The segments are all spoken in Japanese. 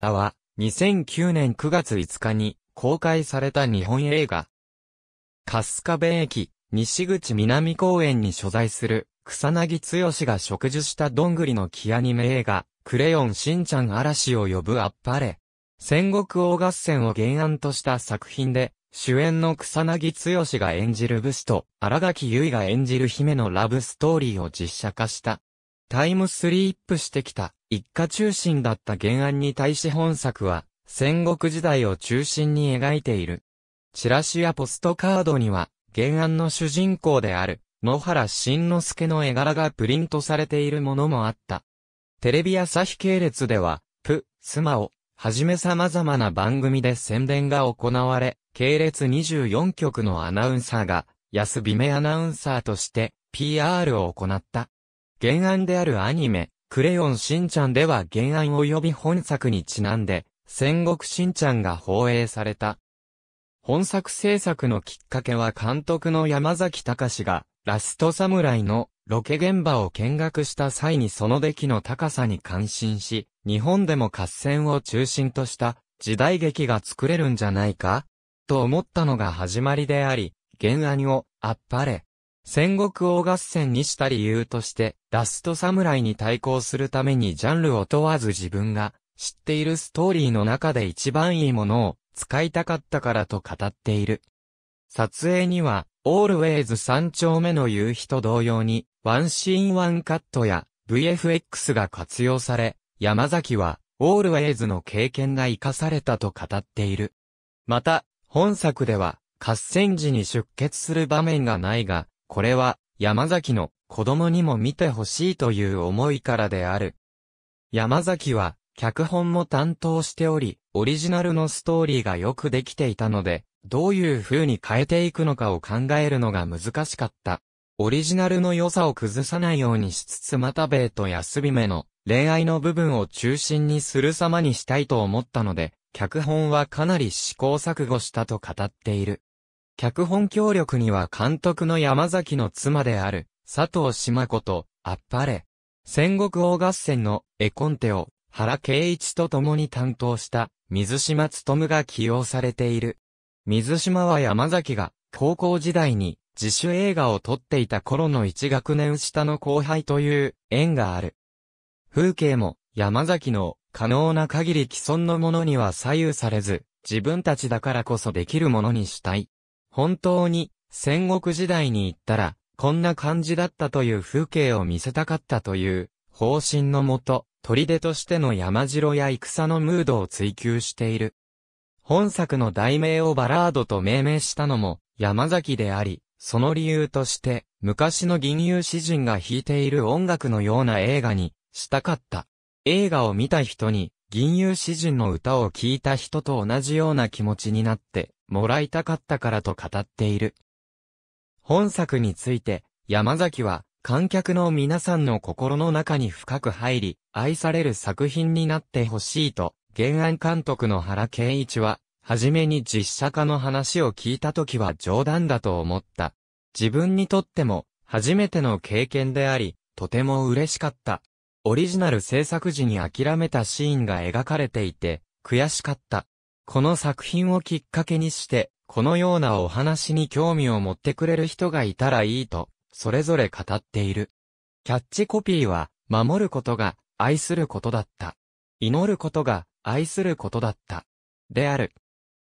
タは、2009年9月5日に公開された日本映画。春日部駅、西口南公園に所在する、草薙剛が植樹したどんぐりの木アニメ映画、クレヨンしんちゃん嵐を呼ぶあっぱれ。戦国大合戦を原案とした作品で、主演の草薙剛が演じる武士と、荒垣結衣が演じる姫のラブストーリーを実写化した。タイムスリープしてきた、一家中心だった原案に対し本作は、戦国時代を中心に描いている。チラシやポストカードには、原案の主人公である、野原慎之介の絵柄がプリントされているものもあった。テレビ朝日系列では、プ、スマを、はじめ様々な番組で宣伝が行われ、系列24局のアナウンサーが、安美目アナウンサーとして、PR を行った。原案であるアニメ、クレヨンしんちゃんでは原案及び本作にちなんで、戦国しんちゃんが放映された。本作制作のきっかけは監督の山崎隆が、ラストサムライのロケ現場を見学した際にその出来の高さに感心し、日本でも合戦を中心とした時代劇が作れるんじゃないかと思ったのが始まりであり、原案を、あっぱれ、戦国王合戦にした理由として、ラスト侍に対抗するためにジャンルを問わず自分が知っているストーリーの中で一番いいものを使いたかったからと語っている。撮影には、オールウェイズ三丁目の夕日と同様に、ワンシーンワンカットや VFX が活用され、山崎は、オールウェイズの経験が活かされたと語っている。また、本作では、合戦時に出血する場面がないが、これは、山崎の子供にも見てほしいという思いからである。山崎は、脚本も担当しており、オリジナルのストーリーがよくできていたので、どういう風に変えていくのかを考えるのが難しかった。オリジナルの良さを崩さないようにしつつまたべと休み目の恋愛の部分を中心にする様にしたいと思ったので、脚本はかなり試行錯誤したと語っている。脚本協力には監督の山崎の妻である、佐藤島子と、あっぱれ。戦国王合戦の絵コンテを原敬一と共に担当した水島努が起用されている。水島は山崎が高校時代に自主映画を撮っていた頃の一学年下の後輩という縁がある。風景も山崎の可能な限り既存のものには左右されず、自分たちだからこそできるものにしたい。本当に戦国時代に行ったら、こんな感じだったという風景を見せたかったという方針のもと、砦としての山城や戦のムードを追求している。本作の題名をバラードと命名したのも山崎であり、その理由として、昔の銀遊詩人が弾いている音楽のような映画にしたかった。映画を見た人に、銀遊詩人の歌を聴いた人と同じような気持ちになってもらいたかったからと語っている。本作について、山崎は、観客の皆さんの心の中に深く入り、愛される作品になってほしいと、原案監督の原圭一は、はじめに実写化の話を聞いた時は冗談だと思った。自分にとっても、初めての経験であり、とても嬉しかった。オリジナル制作時に諦めたシーンが描かれていて、悔しかった。この作品をきっかけにして、このようなお話に興味を持ってくれる人がいたらいいと、それぞれ語っている。キャッチコピーは、守ることが、愛することだった。祈ることが、愛することだった。である。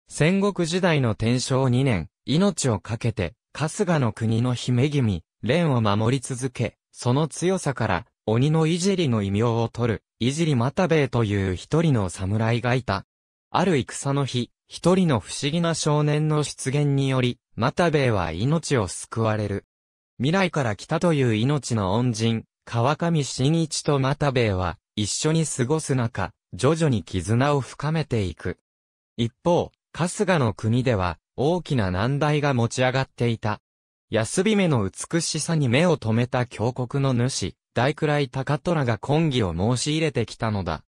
戦国時代の天正2年、命を懸けて、春日の国の姫君、蓮を守り続け、その強さから、鬼のいじりの異名を取る、いじり又兵衛という一人の侍がいた。ある戦の日、一人の不思議な少年の出現により、又兵衛は命を救われる。未来から来たという命の恩人、川上真一と又兵衛は、一緒に過ごす中、徐々に絆を深めていく。一方、春日の国では、大きな難題が持ち上がっていた。安び目の美しさに目を留めた峡谷の主、大倉い高虎が婚議を申し入れてきたのだ。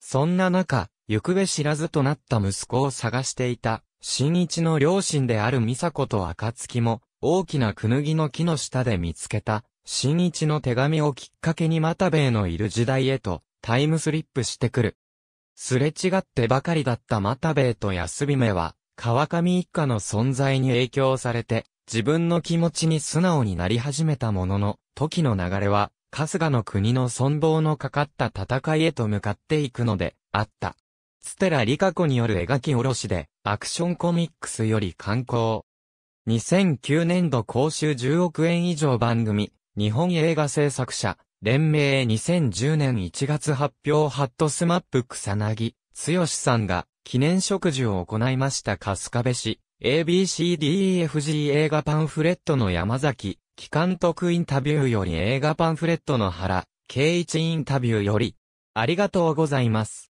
そんな中、行方知らずとなった息子を探していた、新一の両親である美佐子と暁も、大きなクヌギの木の下で見つけた、新一の手紙をきっかけに又兵衛のいる時代へと、タイムスリップしてくる。すれ違ってばかりだった又兵衛と安姫は、川上一家の存在に影響されて、自分の気持ちに素直になり始めたものの、時の流れは、春日の国の存亡のかかった戦いへと向かっていくので、あった。ステラ・リカコによる描き下ろしで、アクションコミックスより観光。2009年度公衆10億円以上番組、日本映画制作者、連盟2010年1月発表ハットスマップ草薙、剛さんが記念食事を行いました春日部市、ABCDEFG 映画パンフレットの山崎、機関特インタビューより映画パンフレットの原、圭一インタビューより、ありがとうございます。